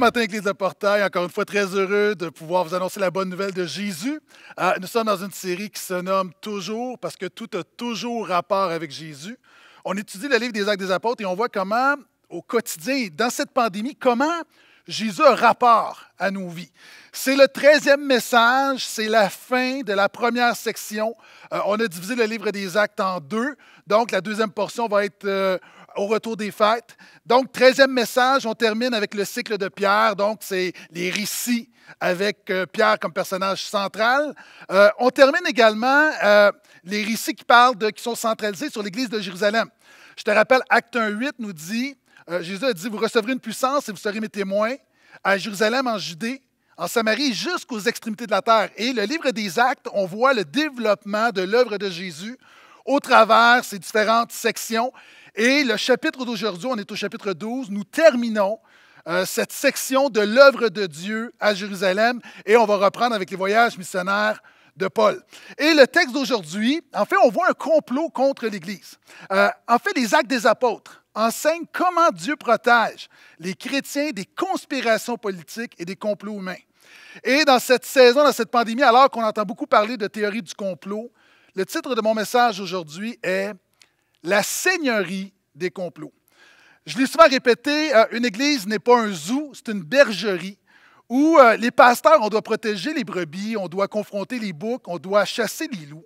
matin avec les apportails. Encore une fois, très heureux de pouvoir vous annoncer la bonne nouvelle de Jésus. Euh, nous sommes dans une série qui se nomme Toujours, parce que tout a toujours rapport avec Jésus. On étudie le livre des Actes des Apôtres et on voit comment, au quotidien, dans cette pandémie, comment Jésus a rapport à nos vies. C'est le treizième message, c'est la fin de la première section. Euh, on a divisé le livre des actes en deux, donc la deuxième portion va être euh, au retour des fêtes. Donc, treizième message, on termine avec le cycle de Pierre. Donc, c'est les récits avec euh, Pierre comme personnage central. Euh, on termine également euh, les récits qui parlent de, qui sont centralisés sur l'Église de Jérusalem. Je te rappelle, Acte 1, 8 nous dit, Jésus a dit, vous recevrez une puissance et vous serez mes témoins à Jérusalem, en Judée, en Samarie, jusqu'aux extrémités de la terre. Et le livre des Actes, on voit le développement de l'œuvre de Jésus au travers ces différentes sections. Et le chapitre d'aujourd'hui, on est au chapitre 12, nous terminons euh, cette section de l'œuvre de Dieu à Jérusalem et on va reprendre avec les voyages missionnaires de Paul. Et le texte d'aujourd'hui, en fait, on voit un complot contre l'Église. Euh, en fait, les actes des apôtres enseignent comment Dieu protège les chrétiens des conspirations politiques et des complots humains. Et dans cette saison, dans cette pandémie, alors qu'on entend beaucoup parler de théorie du complot, le titre de mon message aujourd'hui est la seigneurie des complots. Je l'ai souvent répété, euh, une église n'est pas un zoo, c'est une bergerie où euh, les pasteurs, on doit protéger les brebis, on doit confronter les boucs, on doit chasser les loups.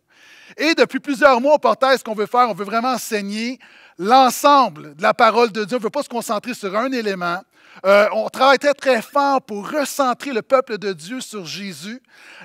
Et depuis plusieurs mois au partage ce qu'on veut faire, on veut vraiment enseigner l'ensemble de la parole de Dieu. On ne veut pas se concentrer sur un élément. Euh, on travaille très, très fort pour recentrer le peuple de Dieu sur Jésus.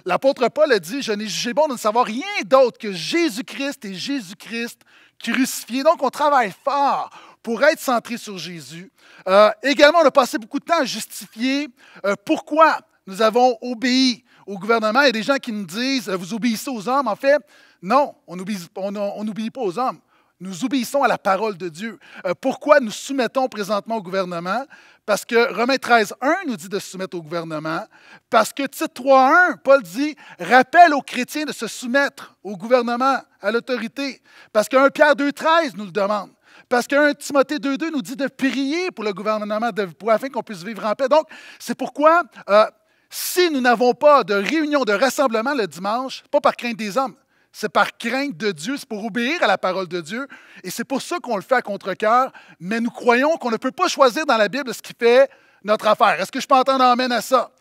L'apôtre Paul a dit, je n'ai jugé bon de ne savoir rien d'autre que Jésus-Christ et Jésus-Christ crucifié. Donc, on travaille fort pour être centré sur Jésus. Euh, également, on a passé beaucoup de temps à justifier euh, pourquoi nous avons obéi au gouvernement. Il y a des gens qui nous disent, vous obéissez aux hommes. En fait, non, on n'obéit pas aux hommes. Nous obéissons à la parole de Dieu. Euh, pourquoi nous soumettons présentement au gouvernement? Parce que Romains 13, 1 nous dit de se soumettre au gouvernement. Parce que titre 3, 1, Paul dit rappelle aux chrétiens de se soumettre au gouvernement, à l'autorité. Parce que 1 Pierre 2, 13 nous le demande. Parce que 1 Timothée 2,2 nous dit de prier pour le gouvernement, de, pour, afin qu'on puisse vivre en paix. Donc, c'est pourquoi euh, si nous n'avons pas de réunion, de rassemblement le dimanche, pas par crainte des hommes, c'est par crainte de Dieu, c'est pour obéir à la parole de Dieu. Et c'est pour ça qu'on le fait à contre-cœur. Mais nous croyons qu'on ne peut pas choisir dans la Bible ce qui fait notre affaire. Est-ce que je peux entendre amène à ça?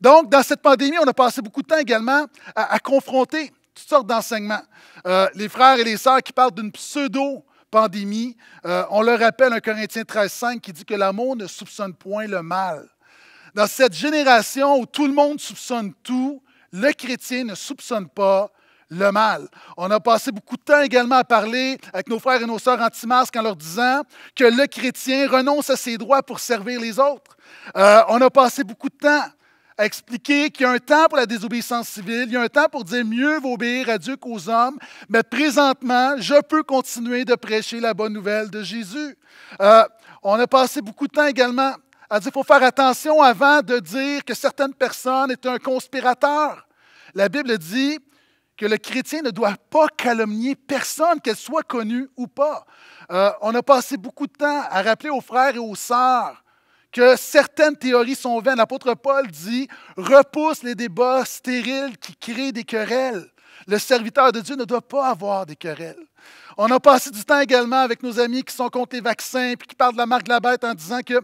Donc, dans cette pandémie, on a passé beaucoup de temps également à, confronter toutes sortes d'enseignements. Euh, les frères et les sœurs qui parlent d'une pseudo pandémie. Euh, on leur rappelle un Corinthiens 13.5 qui dit que l'amour ne soupçonne point le mal. Dans cette génération où tout le monde soupçonne tout, le chrétien ne soupçonne pas le mal. On a passé beaucoup de temps également à parler avec nos frères et nos sœurs anti-masques en leur disant que le chrétien renonce à ses droits pour servir les autres. Euh, on a passé beaucoup de temps à expliquer qu'il y a un temps pour la désobéissance civile, il y a un temps pour dire mieux vaut obéir à Dieu qu'aux hommes, mais présentement, je peux continuer de prêcher la bonne nouvelle de Jésus. Euh, on a passé beaucoup de temps également à dire qu'il faut faire attention avant de dire que certaines personnes étaient un conspirateur. La Bible dit que le chrétien ne doit pas calomnier personne, qu'elle soit connue ou pas. Euh, on a passé beaucoup de temps à rappeler aux frères et aux sœurs que certaines théories sont vaines. L'apôtre Paul dit repousse les débats stériles qui créent des querelles. Le serviteur de Dieu ne doit pas avoir des querelles. On a passé du temps également avec nos amis qui sont contre les vaccins et qui parlent de la marque de la bête en disant que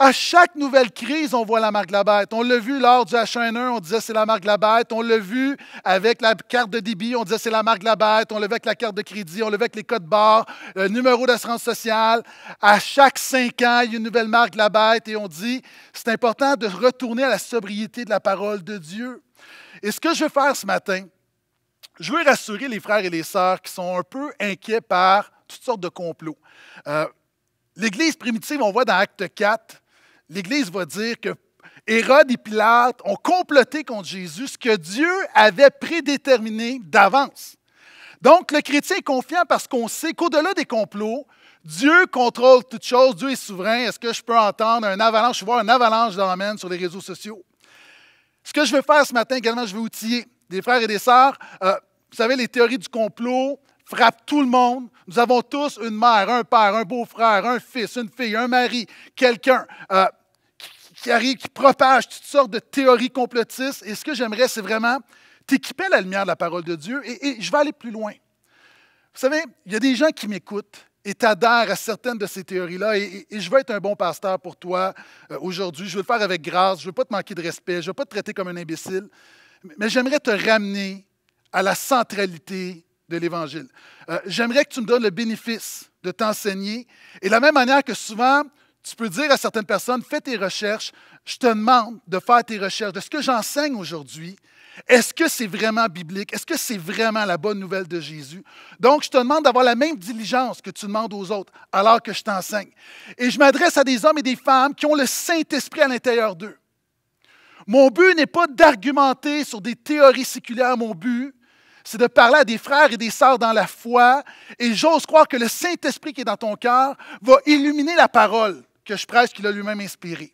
à chaque nouvelle crise, on voit la marque de la bête. On l'a vu lors du H1N1, on disait c'est la marque de la bête. On l'a vu avec la carte de débit, on disait c'est la marque de la bête. On l'a vu avec la carte de crédit, on l'a vu avec les codes barres, le euh, numéro d'assurance sociale. À chaque cinq ans, il y a une nouvelle marque de la bête et on dit c'est important de retourner à la sobriété de la parole de Dieu. Et ce que je veux faire ce matin, je veux rassurer les frères et les sœurs qui sont un peu inquiets par toutes sortes de complots. Euh, L'Église primitive, on voit dans Acte 4, l'Église va dire que Hérode et Pilate ont comploté contre Jésus ce que Dieu avait prédéterminé d'avance. Donc, le chrétien est confiant parce qu'on sait qu'au-delà des complots, Dieu contrôle toutes choses, Dieu est souverain. Est-ce que je peux entendre un avalanche, je vois un avalanche main sur les réseaux sociaux? Ce que je veux faire ce matin également, je vais outiller des frères et des sœurs. Euh, vous savez, les théories du complot, frappe tout le monde. Nous avons tous une mère, un père, un beau-frère, un fils, une fille, un mari, quelqu'un euh, qui, arrive, qui propage toutes sortes de théories complotistes. Et ce que j'aimerais, c'est vraiment t'équiper à la lumière de la parole de Dieu. Et, je vais aller plus loin. Vous savez, il y a des gens qui m'écoutent et t'adhèrent à certaines de ces théories-là. Et, je veux être un bon pasteur pour toi euh, aujourd'hui. Je veux le faire avec grâce. Je ne veux pas te manquer de respect. Je ne veux pas te traiter comme un imbécile. Mais j'aimerais te ramener à la centralité de l'Évangile. Euh, j'aimerais que tu me donnes le bénéfice de t'enseigner. Et de la même manière que souvent, tu peux dire à certaines personnes, fais tes recherches, je te demande de faire tes recherches de ce que j'enseigne aujourd'hui. Est-ce que c'est vraiment biblique? Est-ce que c'est vraiment la bonne nouvelle de Jésus? Donc, je te demande d'avoir la même diligence que tu demandes aux autres alors que je t'enseigne. Et je m'adresse à des hommes et des femmes qui ont le Saint-Esprit à l'intérieur d'eux. Mon but n'est pas d'argumenter sur des théories séculaires. Mon but, c'est de parler à des frères et des sœurs dans la foi. Et j'ose croire que le Saint-Esprit qui est dans ton cœur va illuminer la parole que je prêche, qu'il a lui-même inspirée.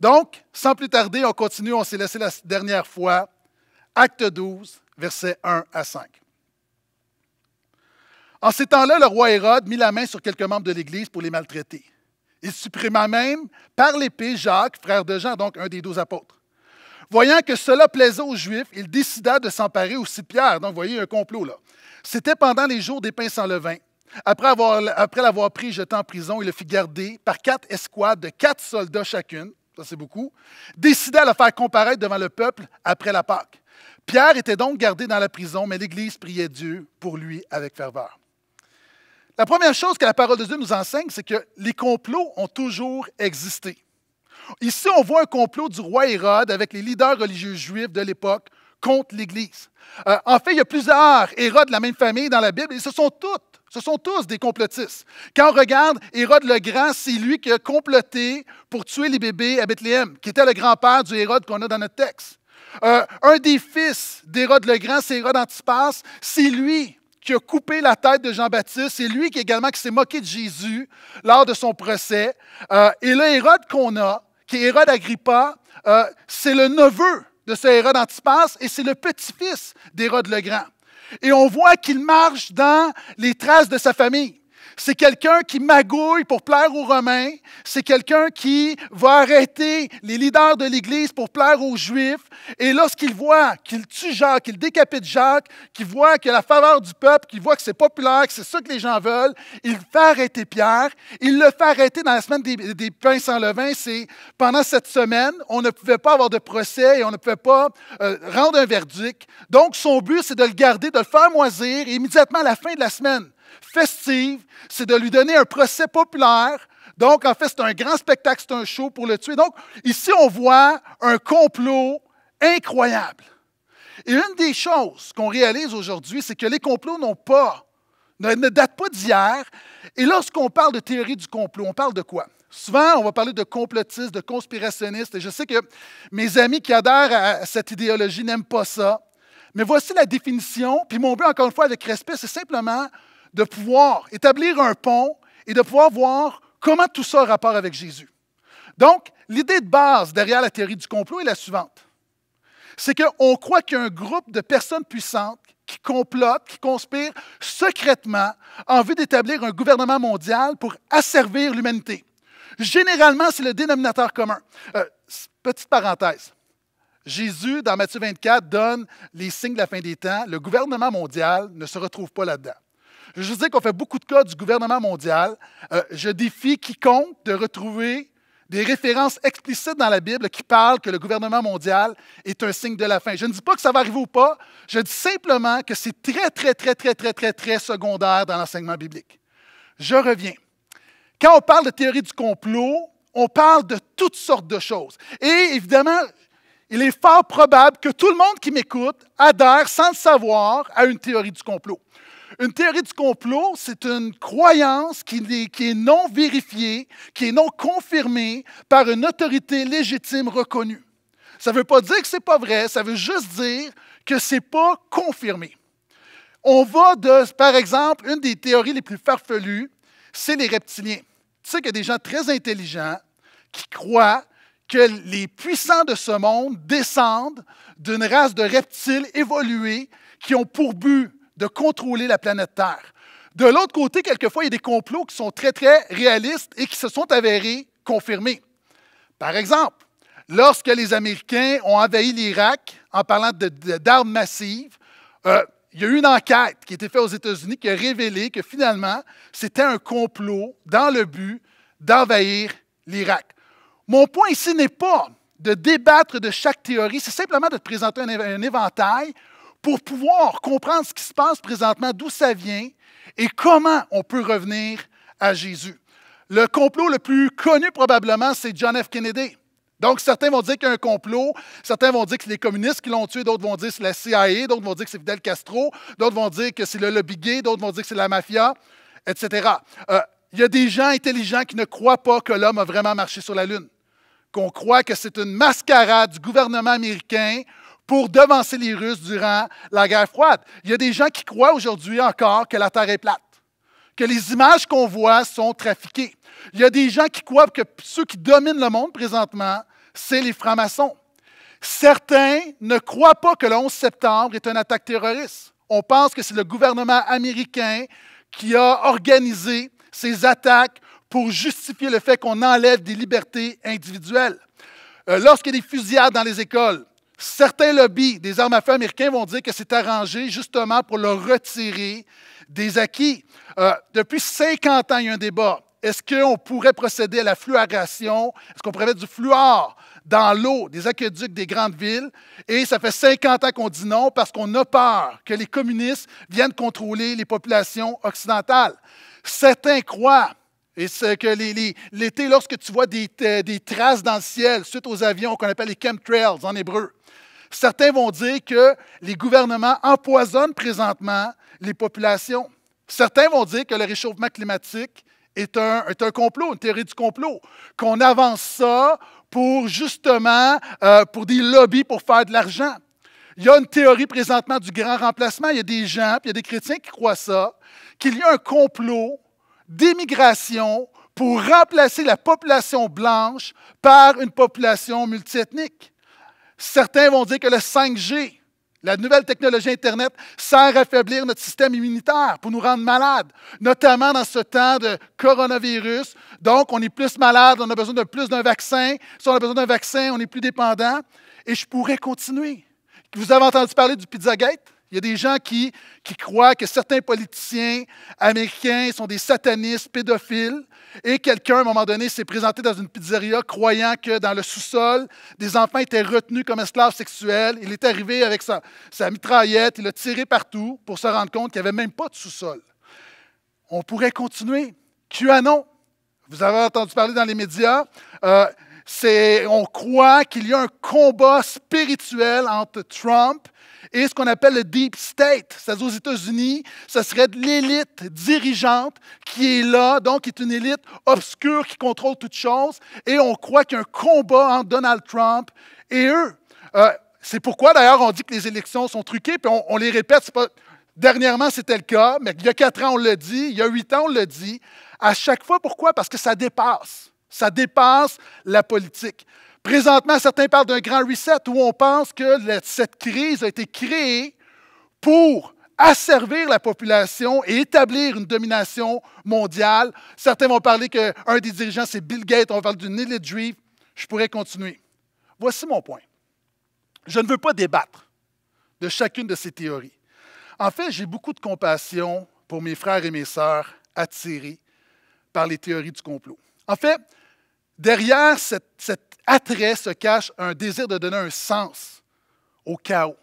Donc, sans plus tarder, on continue, on s'est laissé la dernière fois. Acte 12, versets 1 à 5. En ces temps-là, le roi Hérode mit la main sur quelques membres de l'Église pour les maltraiter. Il supprima même par l'épée Jacques, frère de Jean, donc un des douze apôtres. Voyant que cela plaisait aux Juifs, il décida de s'emparer aussi de Pierre. Donc, vous voyez, un complot là. C'était pendant les jours des pains sans levain. Après, avoir, l'avoir pris jeté en prison, il le fit garder par quatre escouades de quatre soldats chacune, ça c'est beaucoup, décida à le faire comparaître devant le peuple après la Pâque. Pierre était donc gardé dans la prison, mais l'Église priait Dieu pour lui avec ferveur. La première chose que la parole de Dieu nous enseigne, c'est que les complots ont toujours existé. Ici, on voit un complot du roi Hérode avec les leaders religieux juifs de l'époque contre l'Église. Euh, en fait, il y a plusieurs Hérodes de la même famille dans la Bible et ce sont toutes, ce sont tous des complotistes. Quand on regarde Hérode le Grand, c'est lui qui a comploté pour tuer les bébés à Bethléem, qui était le grand-père du Hérode qu'on a dans notre texte. Euh, un des fils d'Hérode le Grand, c'est Hérode Antipas, c'est lui qui a coupé la tête de Jean-Baptiste. C'est lui qui également qui s'est moqué de Jésus lors de son procès. Euh, et le Hérode qu'on a, qui est Hérode Agrippa, euh, c'est le neveu de ce Hérode Antipas et c'est le petit-fils d'Hérode le Grand. Et on voit qu'il marche dans les traces de sa famille. C'est quelqu'un qui magouille pour plaire aux Romains. C'est quelqu'un qui va arrêter les leaders de l'Église pour plaire aux Juifs. Et lorsqu'il voit qu'il tue Jacques, qu'il décapite Jacques, qu'il voit que la faveur du peuple, qu'il voit que c'est populaire, que c'est ça que les gens veulent, il fait arrêter Pierre. Il le fait arrêter dans la semaine des, des pains sans levain. C'est pendant cette semaine, on ne pouvait pas avoir de procès et on ne pouvait pas euh, rendre un verdict. Donc, son but, c'est de le garder, de le faire moisir. Et immédiatement à la fin de la semaine, festive, c'est de lui donner un procès populaire. Donc, en fait, c'est un grand spectacle, c'est un show pour le tuer. Donc, ici, on voit un complot incroyable. Et une des choses qu'on réalise aujourd'hui, c'est que les complots n'ont pas, ne, datent pas d'hier. Et lorsqu'on parle de théorie du complot, on parle de quoi? Souvent, on va parler de complotistes, de conspirationnistes, et je sais que mes amis qui adhèrent à cette idéologie n'aiment pas ça. Mais voici la définition. Puis mon but, encore une fois, avec respect, c'est simplement de pouvoir établir un pont et de pouvoir voir comment tout ça a rapport avec Jésus. Donc, l'idée de base derrière la théorie du complot est la suivante. C'est qu'on croit qu'il y a un groupe de personnes puissantes qui complotent, qui conspirent secrètement en vue d'établir un gouvernement mondial pour asservir l'humanité. Généralement, c'est le dénominateur commun. Euh, petite parenthèse. Jésus, dans Matthieu 24, donne les signes de la fin des temps. Le gouvernement mondial ne se retrouve pas là-dedans. Je veux qu'on fait beaucoup de cas du gouvernement mondial. Euh, je défie quiconque de retrouver des références explicites dans la Bible qui parlent que le gouvernement mondial est un signe de la fin. Je ne dis pas que ça va arriver ou pas, je dis simplement que c'est très, très, très, très, très, très, très secondaire dans l'enseignement biblique. Je reviens. Quand on parle de théorie du complot, on parle de toutes sortes de choses. Et évidemment, il est fort probable que tout le monde qui m'écoute adhère sans le savoir à une théorie du complot. Une théorie du complot, c'est une croyance qui est, non vérifiée, qui est non confirmée par une autorité légitime reconnue. Ça ne veut pas dire que ce n'est pas vrai, ça veut juste dire que ce n'est pas confirmé. On va de, par exemple, une des théories les plus farfelues, c'est les reptiliens. Tu sais qu'il y a des gens très intelligents qui croient que les puissants de ce monde descendent d'une race de reptiles évolués qui ont pour but de contrôler la planète Terre. De l'autre côté, quelquefois, il y a des complots qui sont très, très réalistes et qui se sont avérés confirmés. Par exemple, lorsque les Américains ont envahi l'Irak en parlant d'armes massives, euh, il y a eu une enquête qui a été faite aux États-Unis qui a révélé que finalement, c'était un complot dans le but d'envahir l'Irak. Mon point ici n'est pas de débattre de chaque théorie, c'est simplement de te présenter un éventail pour pouvoir comprendre ce qui se passe présentement, d'où ça vient et comment on peut revenir à Jésus. Le complot le plus connu probablement, c'est John F. Kennedy. Donc, certains vont dire qu'il y a un complot, certains vont dire que c'est les communistes qui l'ont tué, d'autres vont dire que c'est la CIA, d'autres vont dire que c'est Fidel Castro, d'autres vont dire que c'est le lobby gay, d'autres vont dire que c'est la mafia, etc. Euh, il y a des gens intelligents qui ne croient pas que l'homme a vraiment marché sur la Lune, qu'on croit que c'est une mascarade du gouvernement américain pour devancer les Russes durant la guerre froide. Il y a des gens qui croient aujourd'hui encore que la Terre est plate, que les images qu'on voit sont trafiquées. Il y a des gens qui croient que ceux qui dominent le monde présentement, c'est les francs-maçons. Certains ne croient pas que le 11 septembre est une attaque terroriste. On pense que c'est le gouvernement américain qui a organisé ces attaques pour justifier le fait qu'on enlève des libertés individuelles. Euh, lorsqu'il y a des fusillades dans les écoles, Certains lobbies des armes à feu américains vont dire que c'est arrangé justement pour le retirer des acquis. Euh, depuis 50 ans, il y a un débat. Est-ce qu'on pourrait procéder à la fluoration? Est-ce qu'on pourrait mettre du fluor dans l'eau des aqueducs des grandes villes? Et ça fait 50 ans qu'on dit non parce qu'on a peur que les communistes viennent contrôler les populations occidentales. Certains croient et c'est que l'été, lorsque tu vois des, euh, des, traces dans le ciel suite aux avions qu'on appelle les chemtrails en hébreu, Certains vont dire que les gouvernements empoisonnent présentement les populations. Certains vont dire que le réchauffement climatique est un, un complot, une théorie du complot, qu'on avance ça pour justement, euh, pour des lobbies, pour faire de l'argent. Il y a une théorie présentement du grand remplacement. Il y a des gens, puis il y a des chrétiens qui croient ça, qu'il y a un complot d'émigration pour remplacer la population blanche par une population multiethnique. Certains vont dire que le 5G, la nouvelle technologie Internet, sert à affaiblir notre système immunitaire pour nous rendre malades, notamment dans ce temps de coronavirus. Donc, on est plus malade, on a besoin de plus d'un vaccin. Si on a besoin d'un vaccin, on est plus dépendant. Et je pourrais continuer. Vous avez entendu parler du Pizzagate? Il y a des gens qui, qui croient que certains politiciens américains sont des satanistes, pédophiles, et quelqu'un, à un moment donné, s'est présenté dans une pizzeria croyant que dans le sous-sol, des enfants étaient retenus comme esclaves sexuels. Il est arrivé avec sa, sa mitraillette, il a tiré partout pour se rendre compte qu'il n'y avait même pas de sous-sol. On pourrait continuer. QAnon, vous avez entendu parler dans les médias, euh, on croit qu'il y a un combat spirituel entre Trump et ce qu'on appelle le deep state. C'est-à-dire aux États-Unis, ce serait l'élite dirigeante qui est là, donc qui est une élite obscure qui contrôle toutes choses. Et on croit qu'il y a un combat entre Donald Trump et eux. Euh, c'est pourquoi, d'ailleurs, on dit que les élections sont truquées, puis on, les répète. Pas... Dernièrement, c'était le cas, mais il y a quatre ans, on le dit, il y a huit ans, on le dit. À chaque fois, pourquoi? Parce que ça dépasse. Ça dépasse la politique. Présentement, certains parlent d'un grand reset où on pense que cette crise a été créée pour asservir la population et établir une domination mondiale. Certains vont parler qu'un des dirigeants, c'est Bill Gates. On parle d'une élite juive. Je pourrais continuer. Voici mon point. Je ne veux pas débattre de chacune de ces théories. En fait, j'ai beaucoup de compassion pour mes frères et mes sœurs attirés par les théories du complot. En fait, derrière cette, cette attrait se cache un désir de donner un sens au chaos.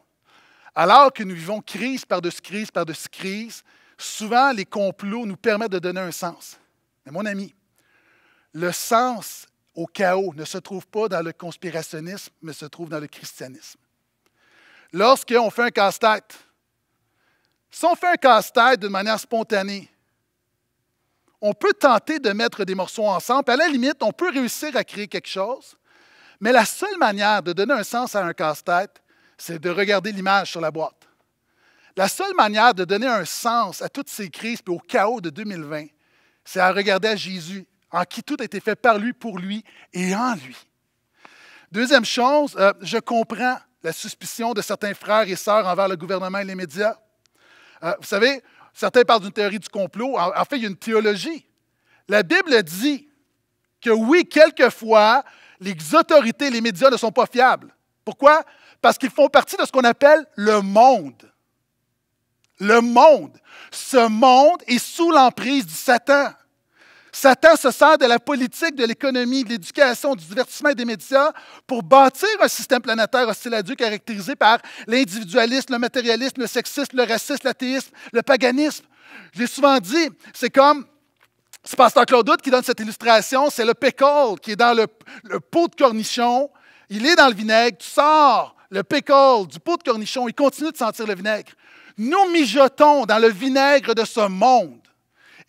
Alors que nous vivons crise par-dessus crise par-dessus crise, souvent les complots nous permettent de donner un sens. Mais mon ami, le sens au chaos ne se trouve pas dans le conspirationnisme, mais se trouve dans le christianisme. Lorsqu'on fait un casse-tête, si on fait un casse-tête de manière spontanée, on peut tenter de mettre des morceaux ensemble. À la limite, on peut réussir à créer quelque chose, mais la seule manière de donner un sens à un casse-tête, c'est de regarder l'image sur la boîte. La seule manière de donner un sens à toutes ces crises et au chaos de 2020, c'est à regarder à Jésus, en qui tout a été fait par lui, pour lui et en lui. Deuxième chose, euh, je comprends la suspicion de certains frères et sœurs envers le gouvernement et les médias. Euh, vous savez, certains parlent d'une théorie du complot. en fait, il y a une théologie. La Bible dit que oui, quelquefois, les autorités, les médias ne sont pas fiables. Pourquoi? Parce qu'ils font partie de ce qu'on appelle le monde. Le monde. Ce monde est sous l'emprise du Satan. Satan se sert de la politique, de l'économie, de l'éducation, du divertissement et des médias pour bâtir un système planétaire hostile à Dieu caractérisé par l'individualisme, le matérialisme, le sexisme, le racisme, l'athéisme, le paganisme. J'ai souvent dit, c'est comme c'est Pasteur Claude qui donne cette illustration. C'est le pécole qui est dans le, pot de cornichon. Il est dans le vinaigre. Tu sors le pécole du pot de cornichon. Il continue de sentir le vinaigre. Nous mijotons dans le vinaigre de ce monde.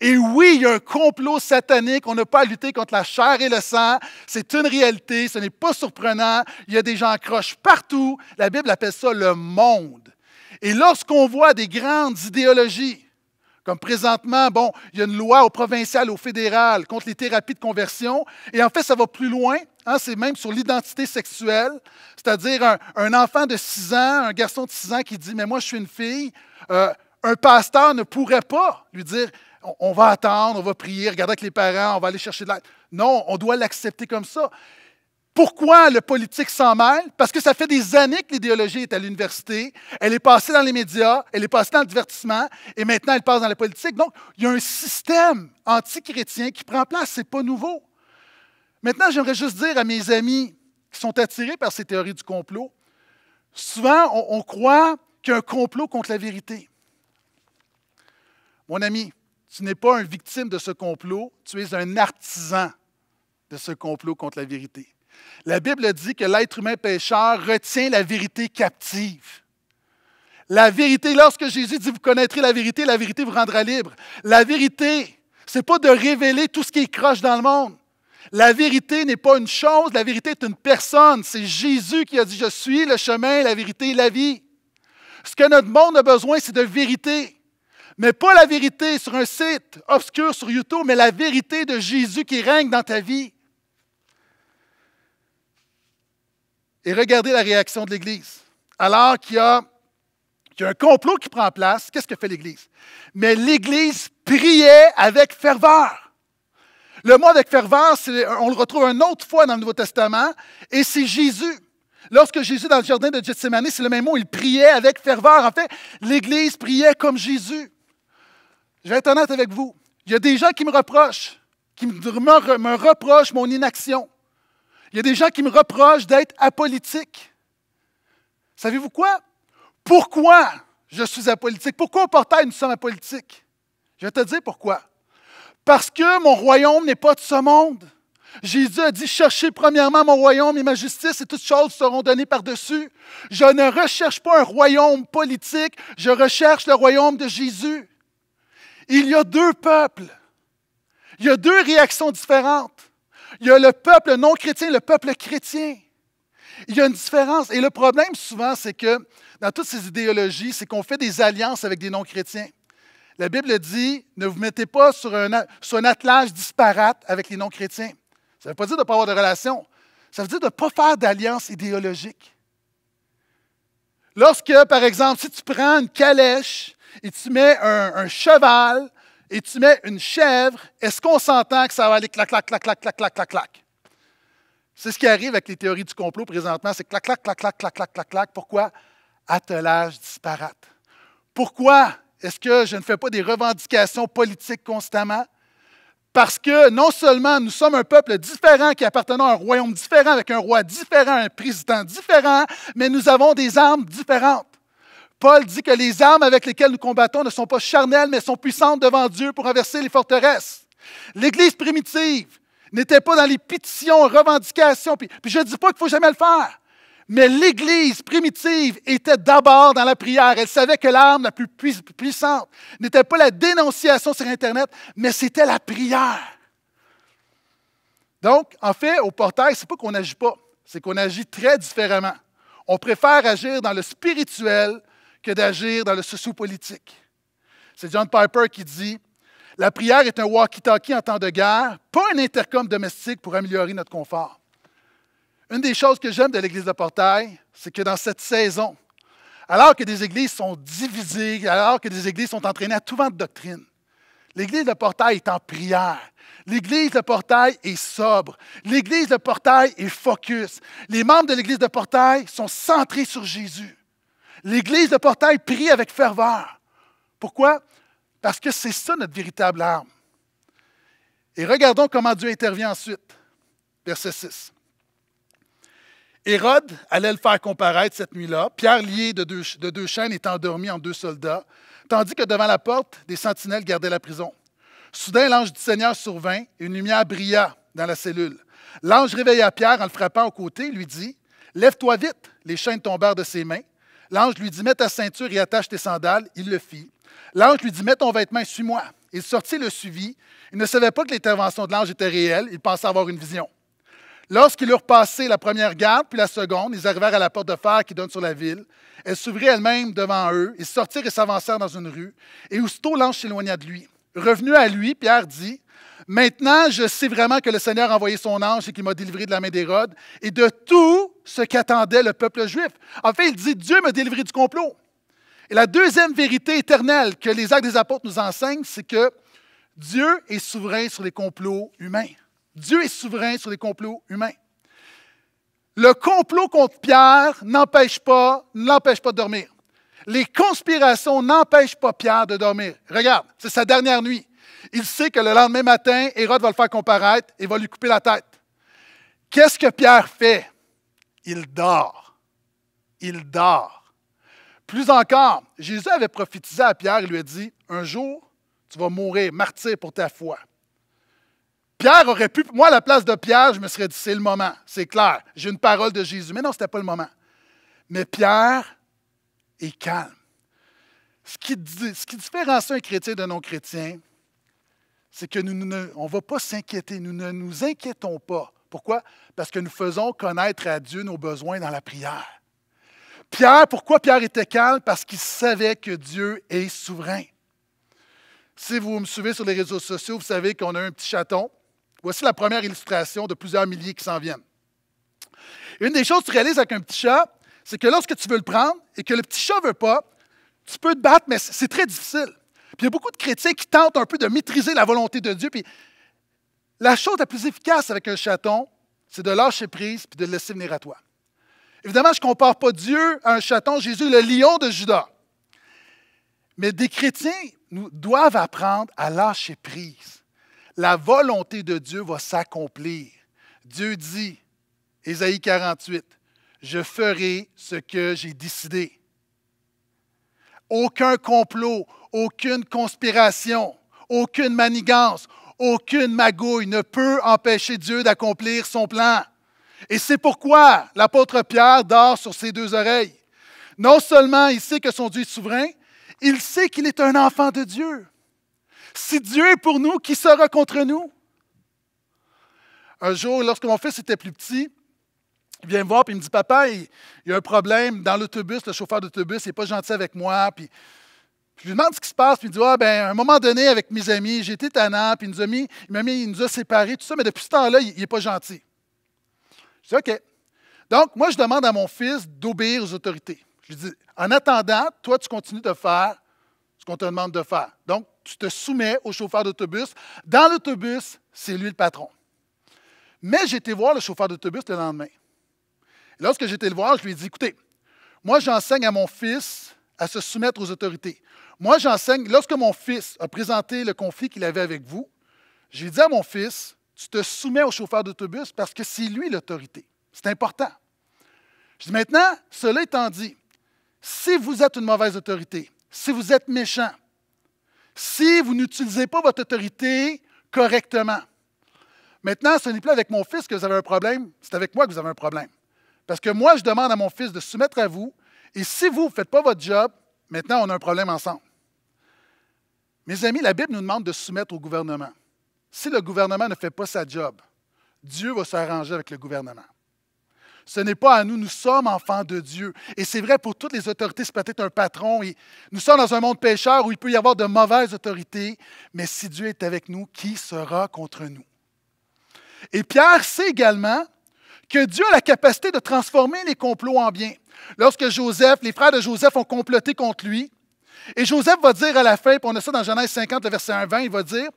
Et oui, il y a un complot satanique. On n'a pas à lutter contre la chair et le sang. C'est une réalité. Ce n'est pas surprenant. Il y a des gens croche partout. La Bible appelle ça le monde. Et lorsqu'on voit des grandes idéologies, comme présentement, bon, il y a une loi au provincial, au fédéral contre les thérapies de conversion. Et en fait, ça va plus loin. Hein, c'est même sur l'identité sexuelle. C'est-à-dire un, enfant de 6 ans, un garçon de 6 ans qui dit Mais moi, je suis une fille. Euh, un pasteur ne pourrait pas lui dire on, on, va attendre, on va prier, regarder avec les parents, on va aller chercher de l'aide. Non, on doit l'accepter comme ça. Pourquoi le politique s'en mêle? Parce que ça fait des années que l'idéologie est à l'université. Elle est passée dans les médias, elle est passée dans le divertissement, et maintenant elle passe dans la politique. Donc, il y a un système antichrétien qui prend place. Ce n'est pas nouveau. Maintenant, j'aimerais juste dire à mes amis qui sont attirés par ces théories du complot, souvent on, croit qu'il y a un complot contre la vérité. Mon ami, tu n'es pas une victime de ce complot, tu es un artisan de ce complot contre la vérité. La Bible dit que l'être humain pécheur retient la vérité captive. La vérité, lorsque Jésus dit, vous connaîtrez la vérité, la vérité vous rendra libre. La vérité, ce n'est pas de révéler tout ce qui est croche dans le monde. La vérité n'est pas une chose, la vérité est une personne. C'est Jésus qui a dit, je suis le chemin, la vérité et la vie. Ce que notre monde a besoin, c'est de vérité. Mais pas la vérité sur un site obscur sur YouTube, mais la vérité de Jésus qui règne dans ta vie. Et regardez la réaction de l'Église. Alors qu'il y, a, un complot qui prend place, qu'est-ce que fait l'Église? Mais l'Église priait avec ferveur. Le mot avec ferveur, on le retrouve une autre fois dans le Nouveau Testament, et c'est Jésus. Lorsque Jésus dans le jardin de Gethsemane, c'est le même mot, il priait avec ferveur. En fait, l'Église priait comme Jésus. Je vais être honnête avec vous. Il y a des gens qui me reprochent, qui me reprochent mon inaction. Il y a des gens qui me reprochent d'être apolitique. Savez-vous quoi? Pourquoi je suis apolitique? Pourquoi au portail nous sommes apolitiques? Je vais te dire pourquoi. Parce que mon royaume n'est pas de ce monde. Jésus a dit, cherchez premièrement mon royaume et ma justice et toutes choses seront données par-dessus. Je ne recherche pas un royaume politique, je recherche le royaume de Jésus. Il y a deux peuples. Il y a deux réactions différentes. Il y a le peuple non chrétien, le peuple chrétien. Il y a une différence. Et le problème, souvent, c'est que dans toutes ces idéologies, c'est qu'on fait des alliances avec des non-chrétiens. La Bible dit ne vous mettez pas sur un, attelage disparate avec les non-chrétiens. Ça ne veut pas dire de ne pas avoir de relation. Ça veut dire de ne pas faire d'alliance idéologique. Lorsque, par exemple, si tu prends une calèche et tu mets un cheval et tu mets une chèvre, est-ce qu'on s'entend que ça va aller clac, clac, clac, clac, clac, clac, clac, clac? C'est ce qui arrive avec les théories du complot présentement, c'est clac, clac, clac, clac, clac, clac, clac, clac. Pourquoi? Attelage disparate. Pourquoi est-ce que je ne fais pas des revendications politiques constamment? Parce que non seulement nous sommes un peuple différent qui appartenant à un royaume différent, avec un roi différent, un président différent, mais nous avons des armes différentes. Paul dit que les armes avec lesquelles nous combattons ne sont pas charnelles, mais sont puissantes devant Dieu pour renverser les forteresses. L'Église primitive n'était pas dans les pétitions, revendications. Puis, je ne dis pas qu'il faut jamais le faire. Mais l'Église primitive était d'abord dans la prière. Elle savait que l'arme la plus puissante n'était pas la dénonciation sur Internet, mais c'était la prière. Donc, en fait, au portail, ce n'est pas qu'on n'agit pas, c'est qu'on agit très différemment. On préfère agir dans le spirituel que d'agir dans le sous politique. C'est John Piper qui dit La prière est un walkie-talkie en temps de guerre, pas un intercom domestique pour améliorer notre confort. Une des choses que j'aime de l'Église de Portail, c'est que dans cette saison, alors que des églises sont divisées, alors que des églises sont entraînées à tout vent de doctrine, l'Église de Portail est en prière. L'Église de Portail est sobre. L'Église de Portail est focus. Les membres de l'Église de Portail sont centrés sur Jésus. L'Église de Portail prie avec ferveur. Pourquoi? Parce que c'est ça notre véritable arme. Et regardons comment Dieu intervient ensuite. Verset 6. Hérode allait le faire comparaître cette nuit-là. Pierre, lié de deux, de deux chaînes, est endormi en deux soldats, tandis que devant la porte, des sentinelles gardaient la prison. Soudain, l'ange du Seigneur survint et une lumière brilla dans la cellule. L'ange réveilla Pierre en le frappant au côté lui dit Lève-toi vite. Les chaînes tombèrent de ses mains. L'ange lui dit, mets ta ceinture et attache tes sandales. Il le fit. L'ange lui dit, mets ton vêtement et suis-moi. Il sortit le suivit. Il ne savait pas que l'intervention de l'ange était réelle. Il pensait avoir une vision. Lorsqu'ils eurent passé la première garde, puis la seconde, ils arrivèrent à la porte de fer qui donne sur la ville. Elle s'ouvrit elle-même devant eux. Ils sortirent et s'avancèrent dans une rue. Et aussitôt, l'ange s'éloigna de lui. Revenu à lui, Pierre dit Maintenant, je sais vraiment que le Seigneur a envoyé son ange et qu'il m'a délivré de la main d'Hérode et de tout ce qu'attendait le peuple juif. En fait, il dit Dieu m'a délivré du complot. Et la deuxième vérité éternelle que les actes des apôtres nous enseignent, c'est que Dieu est souverain sur les complots humains. Dieu est souverain sur les complots humains. Le complot contre Pierre n'empêche pas, n'empêche pas de dormir. Les conspirations n'empêchent pas Pierre de dormir. Regarde, c'est sa dernière nuit. Il sait que le lendemain matin, Hérode va le faire comparaître et va lui couper la tête. Qu'est-ce que Pierre fait? il dort. Il dort. Plus encore, Jésus avait prophétisé à Pierre et lui a dit, un jour, tu vas mourir, martyr pour ta foi. Pierre aurait pu, moi à la place de Pierre, je me serais dit, c'est le moment, c'est clair, j'ai une parole de Jésus, mais non, ce n'était pas le moment. Mais Pierre est calme. Ce qui, différencie un chrétien de non-chrétien, c'est que on ne va pas s'inquiéter, nous ne nous inquiétons pas pourquoi? Parce que nous faisons connaître à Dieu nos besoins dans la prière. Pierre, pourquoi Pierre était calme? Parce qu'il savait que Dieu est souverain. Si vous me suivez sur les réseaux sociaux, vous savez qu'on a un petit chaton. Voici la première illustration de plusieurs milliers qui s'en viennent. Une des choses que tu réalises avec un petit chat, c'est que lorsque tu veux le prendre et que le petit chat ne veut pas, tu peux te battre, mais c'est très difficile. Puis il y a beaucoup de chrétiens qui tentent un peu de maîtriser la volonté de Dieu, puis la chose la plus efficace avec un chaton, c'est de lâcher prise puis de le laisser venir à toi. Évidemment, je ne compare pas Dieu à un chaton, Jésus, le lion de Judas. Mais des chrétiens nous doivent apprendre à lâcher prise. La volonté de Dieu va s'accomplir. Dieu dit, Ésaïe 48, Je ferai ce que j'ai décidé. Aucun complot, aucune conspiration, aucune manigance, aucune magouille ne peut empêcher Dieu d'accomplir son plan. Et c'est pourquoi l'apôtre Pierre dort sur ses deux oreilles. Non seulement il sait que son Dieu est souverain, il sait qu'il est un enfant de Dieu. Si Dieu est pour nous, qui sera contre nous? Un jour, lorsque mon fils était plus petit, il vient me voir et il me dit Papa, il, y a un problème dans l'autobus, le chauffeur d'autobus n'est pas gentil avec moi. Puis je lui demande ce qui se passe, puis il dit Ah, ben, à un moment donné, avec mes amis, j'ai été tannant, puis il nous a mis, il m'a mis, il nous a séparés, tout ça, mais depuis ce temps-là, il n'est pas gentil. Je dis OK. Donc, moi, je demande à mon fils d'obéir aux autorités. Je lui dis En attendant, toi, tu continues de faire ce qu'on te demande de faire. Donc, tu te soumets au chauffeur d'autobus. Dans l'autobus, c'est lui le patron. Mais j'ai été voir le chauffeur d'autobus le lendemain. Lorsque j'ai été le voir, je lui ai dit Écoutez, moi, j'enseigne à mon fils à se soumettre aux autorités. Moi, j'enseigne, lorsque mon fils a présenté le conflit qu'il avait avec vous, j'ai dit à mon fils, tu te soumets au chauffeur d'autobus parce que c'est lui l'autorité. C'est important. Je dis maintenant, cela étant dit, si vous êtes une mauvaise autorité, si vous êtes méchant, si vous n'utilisez pas votre autorité correctement, maintenant, ce n'est plus avec mon fils que vous avez un problème, c'est avec moi que vous avez un problème. Parce que moi, je demande à mon fils de se soumettre à vous, et si vous ne faites pas votre job, maintenant, on a un problème ensemble. Mes amis, la Bible nous demande de soumettre au gouvernement. Si le gouvernement ne fait pas sa job, Dieu va s'arranger avec le gouvernement. Ce n'est pas à nous, nous sommes enfants de Dieu. Et c'est vrai pour toutes les autorités, c'est peut-être un patron. nous sommes dans un monde pécheur où il peut y avoir de mauvaises autorités, mais si Dieu est avec nous, qui sera contre nous? Et Pierre sait également que Dieu a la capacité de transformer les complots en bien. Lorsque Joseph, les frères de Joseph ont comploté contre lui, et Joseph va dire à la fin, puis on a ça dans Genèse 50, verset 1, 20, il va dire,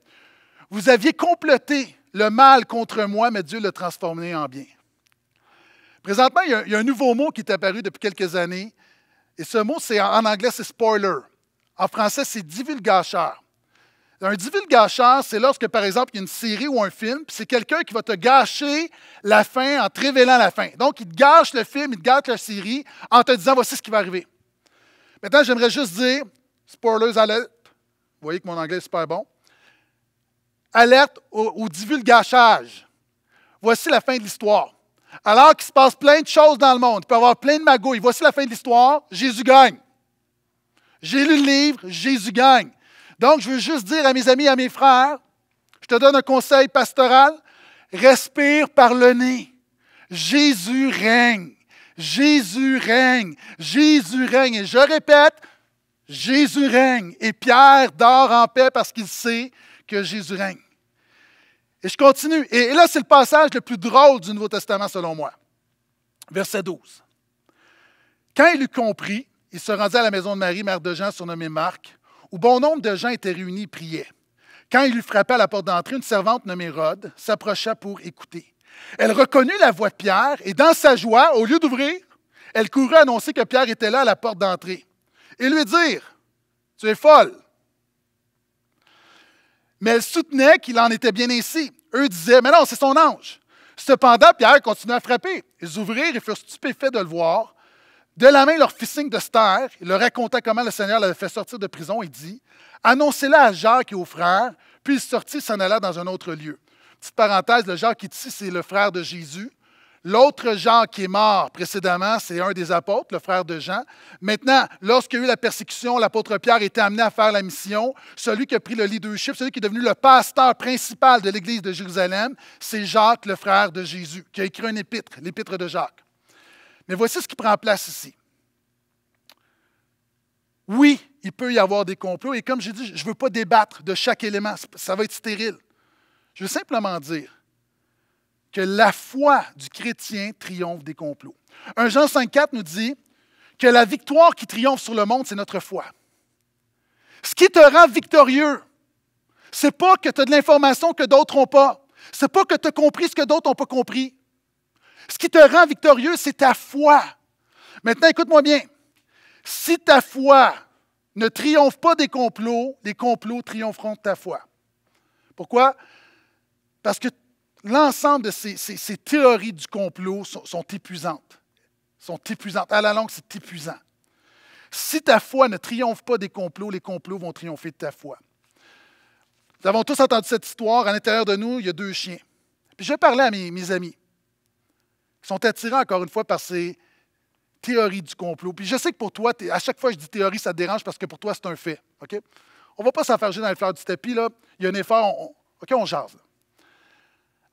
Vous aviez comploté le mal contre moi, mais Dieu l'a transformé en bien. Présentement, il y, a, un nouveau mot qui est apparu depuis quelques années, et ce mot, c'est en anglais, c'est spoiler. En français, c'est gâcheur. Un gâcheur, c'est lorsque, par exemple, il y a une série ou un film, c'est quelqu'un qui va te gâcher la fin en te révélant la fin. Donc, il te gâche le film, il te gâche la série en te disant voici ce qui va arriver. Maintenant, j'aimerais juste dire, spoilers alerte, vous voyez que mon anglais est super bon, alerte au, divulgachage. Voici la fin de l'histoire. Alors qu'il se passe plein de choses dans le monde, il peut y avoir plein de magouilles. Voici la fin de l'histoire, Jésus gagne. J'ai lu le livre, Jésus gagne. Donc, je veux juste dire à mes amis, à mes frères, je te donne un conseil pastoral, respire par le nez. Jésus règne. Jésus règne, Jésus règne. Et je répète, Jésus règne. Et Pierre dort en paix parce qu'il sait que Jésus règne. Et je continue. Et là, c'est le passage le plus drôle du Nouveau Testament selon moi. Verset 12. Quand il eut compris, il se rendit à la maison de Marie, mère de Jean, surnommée Marc, où bon nombre de gens étaient réunis et priaient. Quand il eut frappé à la porte d'entrée, une servante nommée Rode s'approcha pour écouter. Elle reconnut la voix de Pierre et dans sa joie, au lieu d'ouvrir, elle courut annoncer que Pierre était là à la porte d'entrée et lui dire, Tu es folle. Mais elle soutenait qu'il en était bien ainsi. Eux disaient, Mais non, c'est son ange. Cependant, Pierre continua à frapper. Ils ouvrirent et furent stupéfaits de le voir. De la main, leur fit signe de se Il leur raconta comment le Seigneur l'avait fait sortir de prison et dit Annoncez-la à Jacques et aux frères. Puis il sortit et s'en alla dans un autre lieu. Petite parenthèse, le Jacques qui est ici, c'est le frère de Jésus. L'autre Jean qui est mort précédemment, c'est un des apôtres, le frère de Jean. Maintenant, lorsqu'il y a eu la persécution, l'apôtre Pierre était amené à faire la mission. Celui qui a pris le leadership, celui qui est devenu le pasteur principal de l'Église de Jérusalem, c'est Jacques, le frère de Jésus, qui a écrit un épître, l'épître de Jacques. Mais voici ce qui prend place ici. Oui, il peut y avoir des complots, et comme j'ai dit, je ne veux pas débattre de chaque élément, ça va être stérile. Je veux simplement dire que la foi du chrétien triomphe des complots. Un Jean 5,4 nous dit que la victoire qui triomphe sur le monde, c'est notre foi. Ce qui te rend victorieux, c'est pas que tu as de l'information que d'autres n'ont pas. C'est pas que tu as compris ce que d'autres n'ont pas compris. Ce qui te rend victorieux, c'est ta foi. Maintenant, écoute-moi bien. Si ta foi ne triomphe pas des complots, les complots triompheront de ta foi. Pourquoi? Parce que l'ensemble de ces, théories du complot sont, épuisantes. Sont épuisantes. À la longue, c'est épuisant. Si ta foi ne triomphe pas des complots, les complots vont triompher de ta foi. Nous avons tous entendu cette histoire. À l'intérieur de nous, il y a deux chiens. Puis je parler à mes, amis. Ils sont attirés encore une fois par ces théories du complot. Puis je sais que pour toi, à chaque fois que je dis théorie, ça te dérange parce que pour toi, c'est un fait. On ne va pas s'affarger dans les fleurs du tapis. Là. Il y a un effort. On, OK, on jase.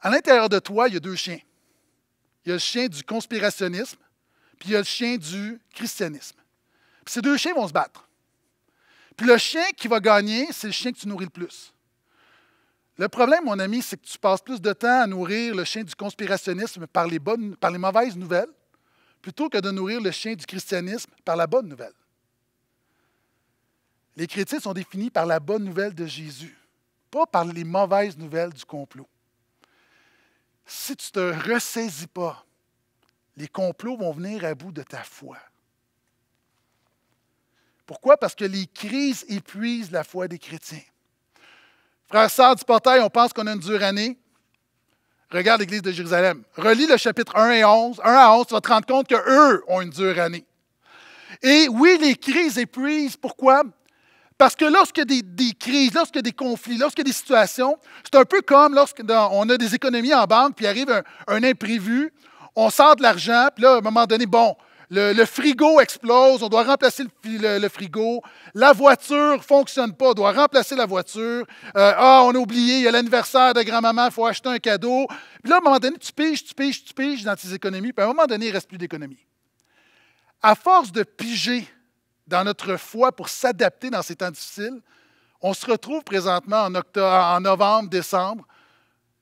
À l'intérieur de toi, il y a deux chiens. Il y a le chien du conspirationnisme, puis il y a le chien du christianisme. ces deux chiens vont se battre. Puis le chien qui va gagner, c'est le chien que tu nourris le plus. Le problème, mon ami, c'est que tu passes plus de temps à nourrir le chien du conspirationnisme par les, par les mauvaises nouvelles plutôt que de nourrir le chien du christianisme par la bonne nouvelle. Les chrétiens sont définis par la bonne nouvelle de Jésus, pas par les mauvaises nouvelles du complot. Si tu ne te ressaisis pas, les complots vont venir à bout de ta foi. Pourquoi? Parce que les crises épuisent la foi des chrétiens. Frères, sœurs du portail, on pense qu'on a une dure année. Regarde l'Église de Jérusalem. Relis le chapitre 1 et 11. 1 à 11, tu vas te rendre compte qu'eux ont une dure année. Et oui, les crises épuisent. Pourquoi? Parce que lorsque des, des crises, lorsque des conflits, lorsque des situations, c'est un peu comme lorsqu'on a des économies en banque, puis arrive un, imprévu, on sort de l'argent, puis là, à un moment donné, bon, le, frigo explose, on doit remplacer le, frigo, la voiture ne fonctionne pas, on doit remplacer la voiture, euh, ah, on a oublié, il y a l'anniversaire de grand-maman, il faut acheter un cadeau. Puis là, à un moment donné, tu piges, tu piges, tu piges dans tes économies, puis à un moment donné, il ne reste plus d'économie. À force de piger dans notre foi pour s'adapter dans ces temps difficiles. On se retrouve présentement en, octobre, en novembre, décembre.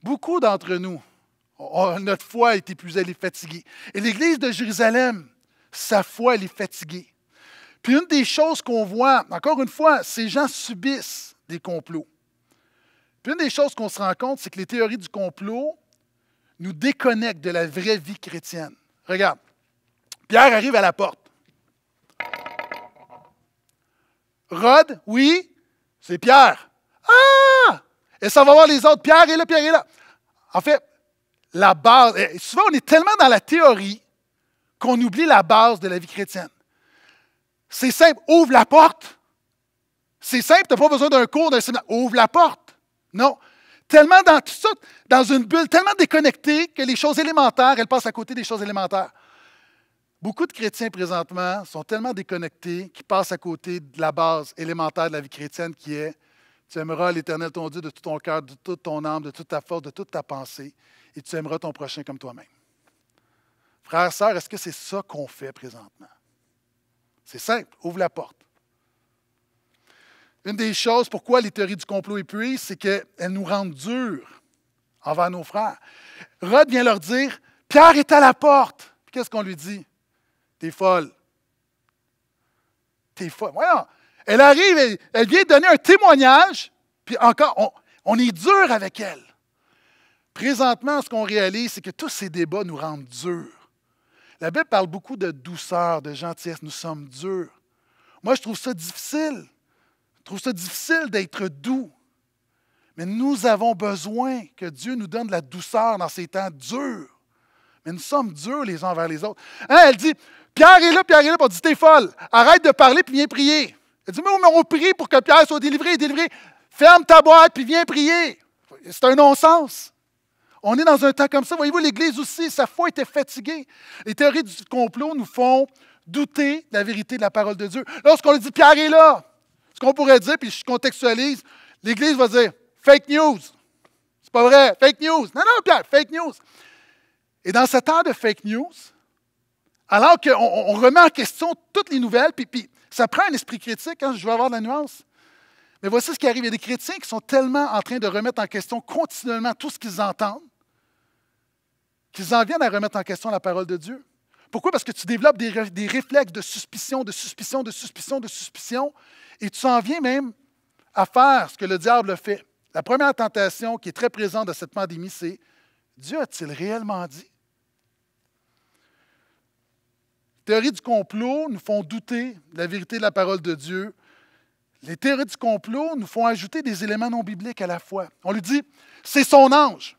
Beaucoup d'entre nous, notre foi est épuisée, elle est fatiguée. Et l'Église de Jérusalem, sa foi, elle est fatiguée. Puis une des choses qu'on voit, encore une fois, ces gens subissent des complots. Puis une des choses qu'on se rend compte, c'est que les théories du complot nous déconnectent de la vraie vie chrétienne. Regarde, Pierre arrive à la porte. Rod, oui, c'est Pierre. Ah! Et ça va voir les autres. Pierre est là, Pierre est là. En fait, la base. Eh, souvent, on est tellement dans la théorie qu'on oublie la base de la vie chrétienne. C'est simple. Ouvre la porte. C'est simple. Tu n'as pas besoin d'un cours, d'un Ouvre la porte. Non. Tellement dans tout ça, dans une bulle, tellement déconnectée que les choses élémentaires, elles passent à côté des choses élémentaires. Beaucoup de chrétiens présentement sont tellement déconnectés qu'ils passent à côté de la base élémentaire de la vie chrétienne qui est Tu aimeras l'Éternel ton Dieu de tout ton cœur, de toute ton âme, de toute ta force, de toute ta pensée, et tu aimeras ton prochain comme toi-même. Frères, sœurs, est-ce que c'est ça qu'on fait présentement? C'est simple, ouvre la porte. Une des choses pourquoi les théories du complot épuisent, c'est qu'elles nous rendent durs envers nos frères. Rod vient leur dire Pierre est à la porte. Qu'est-ce qu'on lui dit T'es folle. T'es folle. Voyons. Elle arrive, elle, vient donner un témoignage, puis encore, on, est dur avec elle. Présentement, ce qu'on réalise, c'est que tous ces débats nous rendent durs. La Bible parle beaucoup de douceur, de gentillesse. Nous sommes durs. Moi, je trouve ça difficile. Je trouve ça difficile d'être doux. Mais nous avons besoin que Dieu nous donne de la douceur dans ces temps durs. Mais nous sommes durs les uns envers les autres. Hein, elle dit Pierre est là, Pierre est là, on dit T'es folle, arrête de parler puis viens prier. Il dit Mais on prie pour que Pierre soit délivré, délivré. Ferme ta boîte puis viens prier. C'est un non-sens. On est dans un temps comme ça. Voyez-vous, l'Église aussi, sa foi était fatiguée. Les théories du complot nous font douter de la vérité de la parole de Dieu. Lorsqu'on dit Pierre est là, ce qu'on pourrait dire, puis je contextualise, l'Église va dire fake news. C'est pas vrai, fake news. Non, non, Pierre, fake news. Et dans ce temps de fake news, alors qu'on remet en question toutes les nouvelles, puis, ça prend un esprit critique, hein, je veux avoir de la nuance. Mais voici ce qui arrive. Il y a des chrétiens qui sont tellement en train de remettre en question continuellement tout ce qu'ils entendent qu'ils en viennent à remettre en question la parole de Dieu. Pourquoi? Parce que tu développes des, réflexes de suspicion, de suspicion, de suspicion, de suspicion, et tu en viens même à faire ce que le diable fait. La première tentation qui est très présente dans cette pandémie, c'est Dieu a-t-il réellement dit? théories du complot nous font douter de la vérité de la parole de Dieu. Les théories du complot nous font ajouter des éléments non bibliques à la foi. On lui dit, c'est son ange.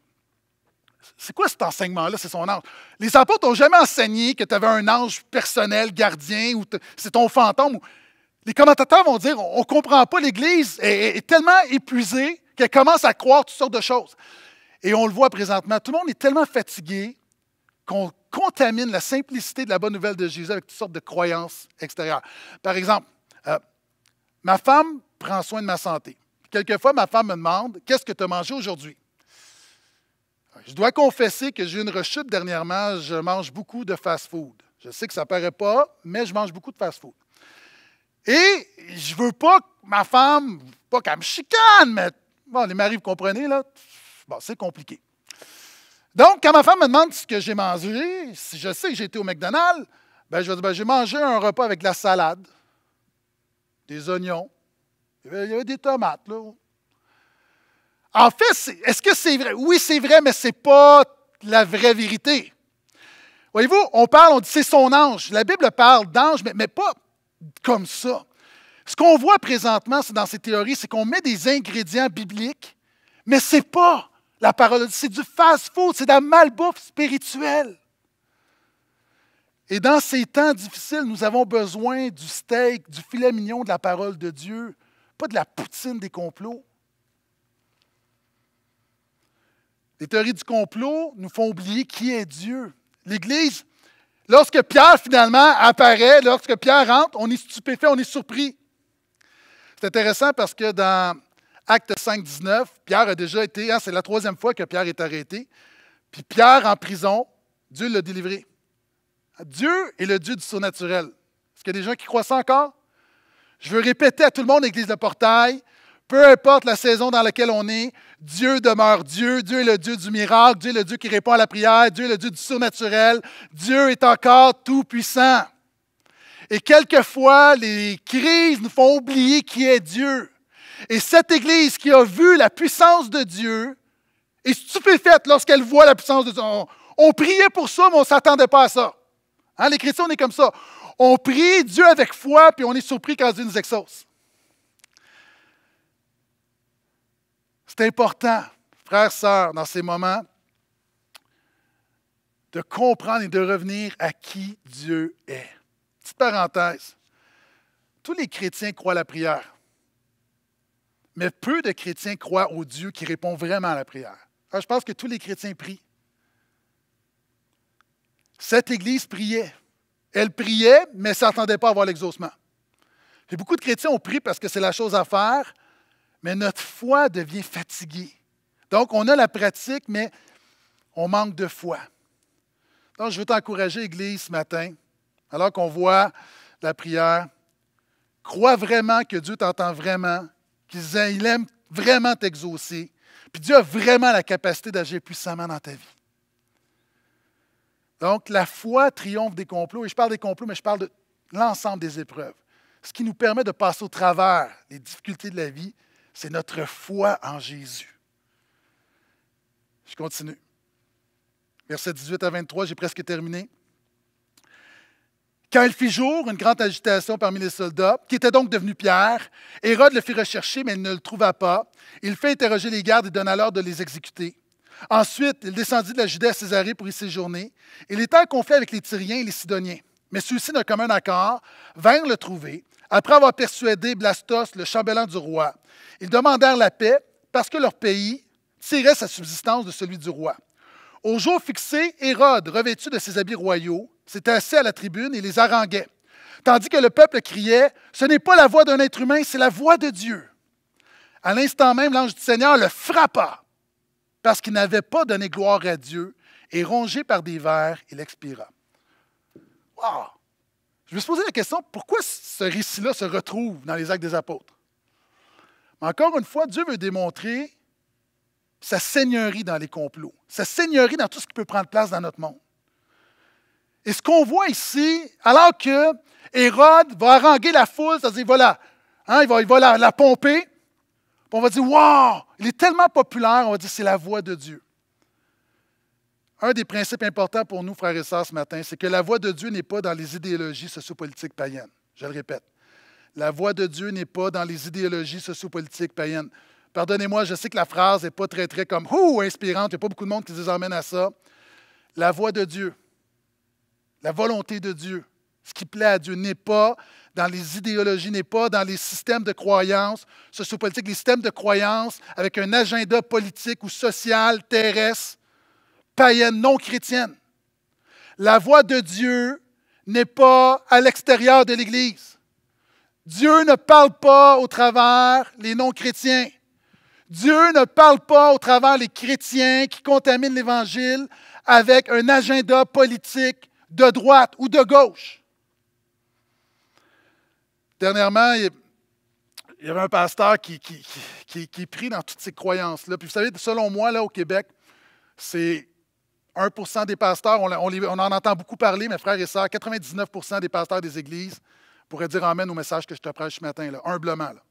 C'est quoi cet enseignement-là, c'est son ange? Les apôtres n'ont jamais enseigné que tu avais un ange personnel, gardien, ou c'est ton fantôme. Les commentateurs vont dire, on ne comprend pas, l'Église est, est tellement épuisée qu'elle commence à croire toutes sortes de choses. Et on le voit présentement, tout le monde est tellement fatigué qu'on contamine la simplicité de la bonne nouvelle de Jésus avec toutes sortes de croyances extérieures. Par exemple, euh, ma femme prend soin de ma santé. Quelquefois, ma femme me demande Qu'est-ce que tu as mangé aujourd'hui Je dois confesser que j'ai une rechute dernièrement. Je mange beaucoup de fast-food. Je sais que ça ne paraît pas, mais je mange beaucoup de fast-food. Et je veux pas que ma femme, pas qu'elle me chicane, mais bon, les maris, vous comprenez, là, c'est compliqué. Donc, quand ma femme me demande ce que j'ai mangé, si je sais que j'ai été au McDonald's, ben, je vais dire ben, j'ai mangé un repas avec de la salade, des oignons, il y avait des tomates. Là. En fait, est-ce que c'est vrai? Oui, c'est vrai, mais ce n'est pas la vraie vérité. Voyez-vous, on parle, on dit c'est son ange. La Bible parle d'ange, mais, mais pas comme ça. Ce qu'on voit présentement dans ces théories, c'est qu'on met des ingrédients bibliques, mais ce n'est pas la parole, c'est du fast-food, c'est de la malbouffe spirituelle. Et dans ces temps difficiles, nous avons besoin du steak, du filet mignon de la parole de Dieu, pas de la poutine des complots. Les théories du complot nous font oublier qui est Dieu. L'Église, lorsque Pierre finalement apparaît, lorsque Pierre rentre, on est stupéfait, on est surpris. C'est intéressant parce que dans Acte 5, 19, Pierre a déjà été, hein, c'est la troisième fois que Pierre est arrêté. Puis Pierre en prison, Dieu l'a délivré. Dieu est le Dieu du surnaturel. Est-ce qu'il y a des gens qui croient ça encore? Je veux répéter à tout le monde, Église de Portail, peu importe la saison dans laquelle on est, Dieu demeure Dieu. Dieu est le Dieu du miracle. Dieu est le Dieu qui répond à la prière. Dieu est le Dieu du surnaturel. Dieu est encore tout-puissant. Et quelquefois, les crises nous font oublier qui est Dieu. Et cette Église qui a vu la puissance de Dieu est stupéfaite lorsqu'elle voit la puissance de Dieu. On, priait pour ça, mais on ne s'attendait pas à ça. Hein, les chrétiens, on est comme ça. On prie Dieu avec foi, puis on est surpris quand Dieu nous exauce. C'est important, frères, sœurs, dans ces moments, de comprendre et de revenir à qui Dieu est. Petite parenthèse. Tous les chrétiens croient la prière. Mais peu de chrétiens croient au Dieu qui répond vraiment à la prière. je pense que tous les chrétiens prient. Cette Église priait. Elle priait, mais ne s'attendait pas à avoir l'exaucement. Et beaucoup de chrétiens ont prié parce que c'est la chose à faire, mais notre foi devient fatiguée. Donc, on a la pratique, mais on manque de foi. Donc, je veux t'encourager, Église, ce matin, alors qu'on voit la prière, crois vraiment que Dieu t'entend vraiment il aime vraiment t'exaucer. Puis Dieu a vraiment la capacité d'agir puissamment dans ta vie. Donc, la foi triomphe des complots. Et je parle des complots, mais je parle de l'ensemble des épreuves. Ce qui nous permet de passer au travers des difficultés de la vie, c'est notre foi en Jésus. Je continue. Verset 18 à 23, j'ai presque terminé. Quand il fit jour, une grande agitation parmi les soldats, qui était donc devenus Pierre, Hérode le fit rechercher, mais il ne le trouva pas. Il fit interroger les gardes et donna l'ordre de les exécuter. Ensuite, il descendit de la Judée à Césarée pour y séjourner. Il était en conflit avec les Tyriens et les Sidoniens. Mais ceux-ci, d'un commun accord, vinrent le trouver, après avoir persuadé Blastos, le chambellan du roi. Ils demandèrent la paix parce que leur pays tirait sa subsistance de celui du roi. Au jour fixé, Hérode, revêtu de ses habits royaux, c'était assis à la tribune et les haranguait. Tandis que le peuple criait Ce n'est pas la voix d'un être humain, c'est la voix de Dieu. À l'instant même, l'ange du Seigneur le frappa parce qu'il n'avait pas donné gloire à Dieu et rongé par des vers, il expira. Wow! Je me suis posé la question pourquoi ce récit-là se retrouve dans les Actes des Apôtres? Mais encore une fois, Dieu veut démontrer sa seigneurie dans les complots, sa seigneurie dans tout ce qui peut prendre place dans notre monde. Et ce qu'on voit ici, alors que Hérode va haranguer la foule, c'est-à-dire, voilà, hein, il va, la, pomper, on va dire, wow, il est tellement populaire, on va dire, c'est la voix de Dieu. Un des principes importants pour nous, frères et sœurs, ce matin, c'est que la voix de Dieu n'est pas dans les idéologies sociopolitiques païennes. Je le répète. La voix de Dieu n'est pas dans les idéologies sociopolitiques païennes. Pardonnez-moi, je sais que la phrase n'est pas très, très comme, ouh, inspirante. Il n'y a pas beaucoup de monde qui se amène à ça. La voix de Dieu, la volonté de Dieu, ce qui plaît à Dieu, n'est pas dans les idéologies, n'est pas dans les systèmes de croyance sociopolitiques, les systèmes de croyance avec un agenda politique ou social, terrestre, païenne, non chrétienne. La voix de Dieu n'est pas à l'extérieur de l'Église. Dieu ne parle pas au travers les non-chrétiens. Dieu ne parle pas au travers les chrétiens qui contaminent l'Évangile avec un agenda politique de droite ou de gauche. Dernièrement, il y avait un pasteur qui, qui, qui, dans toutes ces croyances-là. Puis vous savez, selon moi, là, au Québec, c'est 1 des pasteurs, on, on, en entend beaucoup parler, mes frères et sœurs, 99 des pasteurs des églises pourraient dire Amen au message que je te prêche ce matin, là, humblement. Là.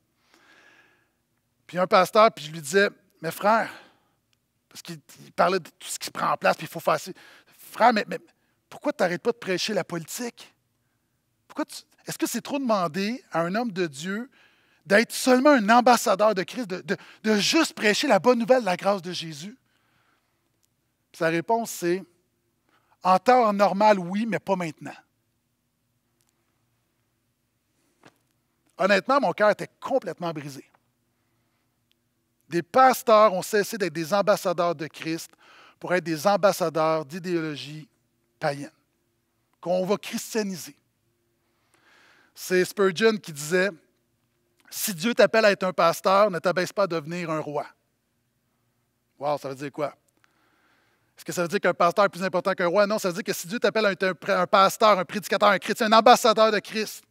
Puis un pasteur, puis je lui disais Mes frères, parce qu'il parlait de tout ce qui se prend en place, puis il faut faire. Frère, mais pourquoi tu n'arrêtes pas de prêcher la politique? Pourquoi Est-ce que c'est trop demandé à un homme de Dieu d'être seulement un ambassadeur de Christ, de, juste prêcher la bonne nouvelle de la grâce de Jésus? sa réponse, c'est en temps normal, oui, mais pas maintenant. Honnêtement, mon cœur était complètement brisé. Des pasteurs ont cessé d'être des ambassadeurs de Christ pour être des ambassadeurs d'idéologie païenne, qu'on va christianiser. C'est Spurgeon qui disait Si Dieu t'appelle à être un pasteur, ne t'abaisse pas à devenir un roi. Wow, ça veut dire quoi? Est-ce que ça veut dire qu'un pasteur est plus important qu'un roi? Non, ça veut dire que si Dieu t'appelle à être un, un pasteur, un prédicateur, un chrétien, un ambassadeur de Christ,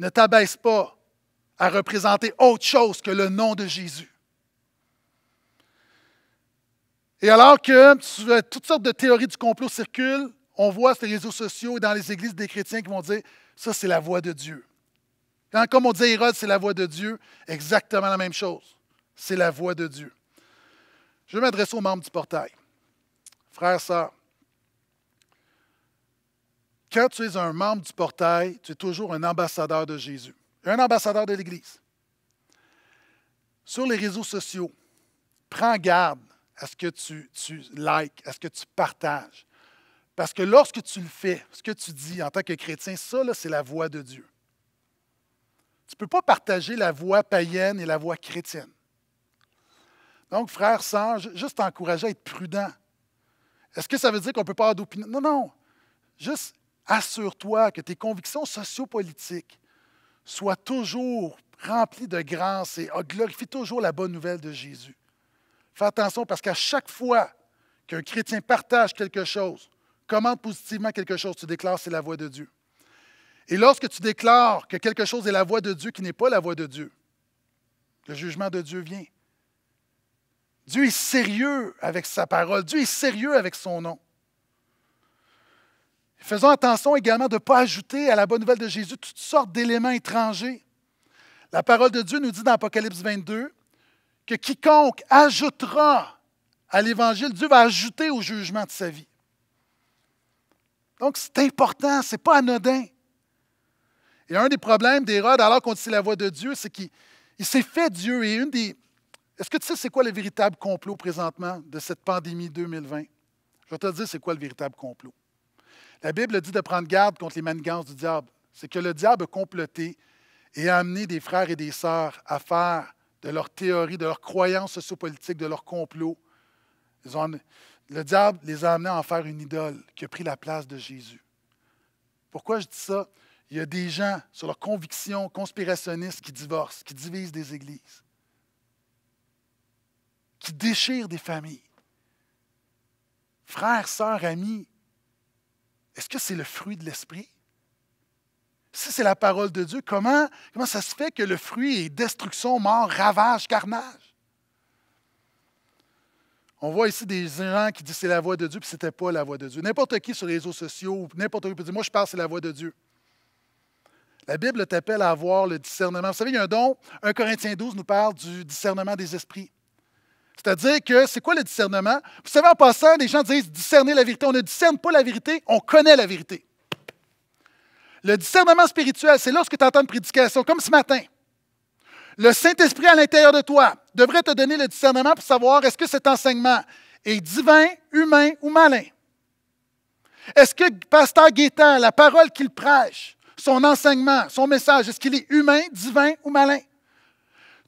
ne t'abaisse pas à représenter autre chose que le nom de Jésus. Et alors que toutes sortes de théories du complot circulent, on voit sur les réseaux sociaux et dans les églises des chrétiens qui vont dire ça, c'est la voix de Dieu. Quand, comme on dit à Hérode, c'est la voix de Dieu, exactement la même chose. C'est la voix de Dieu. Je vais m'adresser aux membres du portail. Frères, sœurs, quand tu es un membre du portail, tu es toujours un ambassadeur de Jésus, un ambassadeur de l'Église. Sur les réseaux sociaux, prends garde à ce que tu, tu likes, à ce que tu partages parce que lorsque tu le fais, ce que tu dis en tant que chrétien, ça, c'est la voix de Dieu. Tu ne peux pas partager la voix païenne et la voix chrétienne. Donc, frère, sans, juste t'encourager à être prudent. Est-ce que ça veut dire qu'on ne peut pas avoir d'opinion? Non, non. Juste assure-toi que tes convictions sociopolitiques soient toujours remplies de grâce et glorifient toujours la bonne nouvelle de Jésus. Fais attention parce qu'à chaque fois qu'un chrétien partage quelque chose, Comment positivement quelque chose, tu déclares c'est la voix de Dieu. Et lorsque tu déclares que quelque chose est la voix de Dieu qui n'est pas la voix de Dieu, le jugement de Dieu vient. Dieu est sérieux avec sa parole, Dieu est sérieux avec son nom. Faisons attention également de ne pas ajouter à la bonne nouvelle de Jésus toutes sortes d'éléments étrangers. La parole de Dieu nous dit dans Apocalypse 22 que quiconque ajoutera à l'Évangile, Dieu va ajouter au jugement de sa vie. Donc, c'est important, ce n'est pas anodin. Et un des problèmes d'Hérode, alors qu'on dit la voix de Dieu, c'est qu'il s'est fait Dieu. Et une des. Est-ce que tu sais c'est quoi le véritable complot présentement de cette pandémie 2020? Je vais te dire c'est quoi le véritable complot. La Bible dit de prendre garde contre les manigances du diable. C'est que le diable a comploté et a amené des frères et des sœurs à faire de leur théorie, de leurs croyances sociopolitiques, de leur complot. Ils ont, le diable les a amenés à en faire une idole qui a pris la place de Jésus. Pourquoi je dis ça? Il y a des gens sur leur conviction, conspirationniste qui divorcent, qui divisent des églises, qui déchirent des familles. Frères, sœurs, amis, est-ce que c'est le fruit de l'esprit? Si c'est la parole de Dieu, comment, comment ça se fait que le fruit est destruction, mort, ravage, carnage? On voit ici des gens qui disent c'est la voix de Dieu, puis ce n'était pas la voix de Dieu. N'importe qui sur les réseaux sociaux, n'importe qui peut dire Moi, je parle, c'est la voix de Dieu. La Bible t'appelle à avoir le discernement. Vous savez, il y a un don. 1 Corinthiens 12 nous parle du discernement des esprits. C'est-à-dire que c'est quoi le discernement? Vous savez, en passant, les gens disent discerner la vérité. On ne discerne pas la vérité, on connaît la vérité. Le discernement spirituel, c'est lorsque tu entends une prédication, comme ce matin. Le Saint-Esprit à l'intérieur de toi devrait te donner le discernement pour savoir est-ce que cet enseignement est divin, humain ou malin. Est-ce que Pasteur Guétan, la parole qu'il prêche, son enseignement, son message, est-ce qu'il est humain, divin ou malin?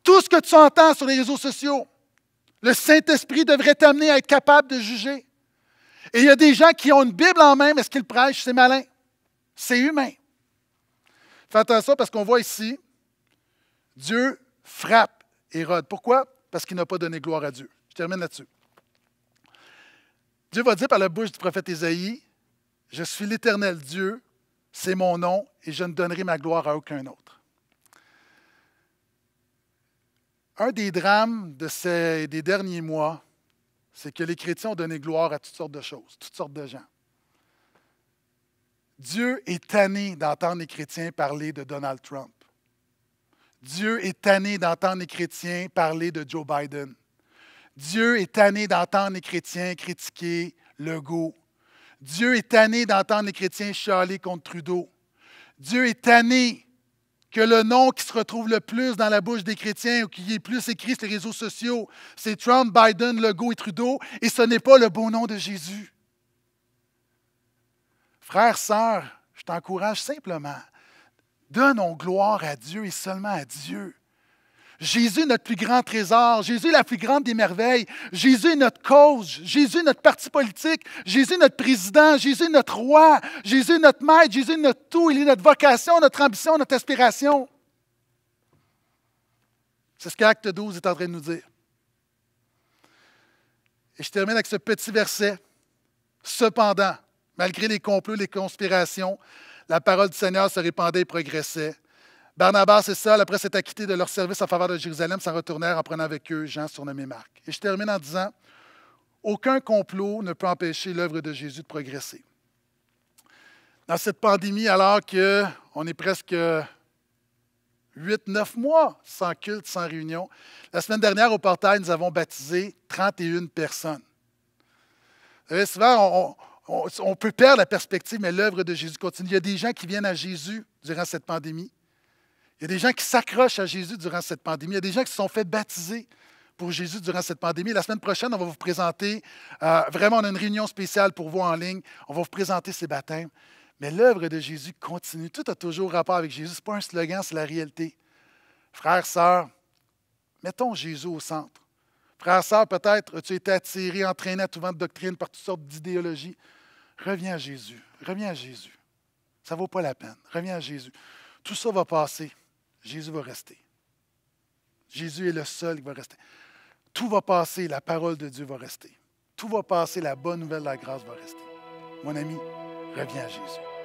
Tout ce que tu entends sur les réseaux sociaux, le Saint-Esprit devrait t'amener à être capable de juger. Et il y a des gens qui ont une Bible en main, mais ce qu'ils prêchent, c'est malin. C'est humain. Fais attention parce qu'on voit ici, Dieu frappe Hérode. Pourquoi? Parce qu'il n'a pas donné gloire à Dieu. Je termine là-dessus. Dieu va dire par la bouche du prophète isaïe je suis l'Éternel Dieu, c'est mon nom, et je ne donnerai ma gloire à aucun autre. Un des drames de ces, des derniers mois, c'est que les chrétiens ont donné gloire à toutes sortes de choses, toutes sortes de gens. Dieu est tanné d'entendre les chrétiens parler de Donald Trump. Dieu est tanné d'entendre les chrétiens parler de Joe Biden. Dieu est tanné d'entendre les chrétiens critiquer Legault. Dieu est tanné d'entendre les chrétiens chialer contre Trudeau. Dieu est tanné que le nom qui se retrouve le plus dans la bouche des chrétiens ou qui est plus écrit sur les réseaux sociaux, c'est Trump, Biden, Legault et Trudeau, et ce n'est pas le bon nom de Jésus. Frères, sœurs, je t'encourage simplement Donnons gloire à Dieu et seulement à Dieu. Jésus notre plus grand trésor, Jésus la plus grande des merveilles, Jésus est notre cause, Jésus notre parti politique, Jésus notre président, Jésus notre roi, Jésus notre maître, Jésus notre tout, il est notre vocation, notre ambition, notre aspiration. C'est ce qu'Acte 12 est en train de nous dire. Et je termine avec ce petit verset. Cependant, malgré les complots, les conspirations, la parole du Seigneur se répandait et progressait. Barnabas et Saul, après s'être acquittés de leur service en faveur de Jérusalem, s'en retournèrent en prenant avec eux Jean, surnommé Marc. Et je termine en disant Aucun complot ne peut empêcher l'œuvre de Jésus de progresser. Dans cette pandémie, alors qu'on est presque 8-9 mois sans culte, sans réunion, la semaine dernière, au portail, nous avons baptisé 31 personnes. Vous savez, souvent, on on, peut perdre la perspective, mais l'œuvre de Jésus continue. Il y a des gens qui viennent à Jésus durant cette pandémie. Il y a des gens qui s'accrochent à Jésus durant cette pandémie. Il y a des gens qui se sont fait baptiser pour Jésus durant cette pandémie. La semaine prochaine, on va vous présenter, euh, vraiment, on a une réunion spéciale pour vous en ligne. On va vous présenter ces baptêmes. Mais l'œuvre de Jésus continue. Tout a toujours rapport avec Jésus. Ce n'est pas un slogan, c'est la réalité. Frères, sœurs, mettons Jésus au centre. Frères, sœurs, peut-être as-tu été attiré, entraîné à tout vent de doctrine par toutes sortes d'idéologies. Reviens à Jésus. Reviens à Jésus. Ça ne vaut pas la peine. Reviens à Jésus. Tout ça va passer. Jésus va rester. Jésus est le seul qui va rester. Tout va passer. La parole de Dieu va rester. Tout va passer. La bonne nouvelle de la grâce va rester. Mon ami, reviens à Jésus.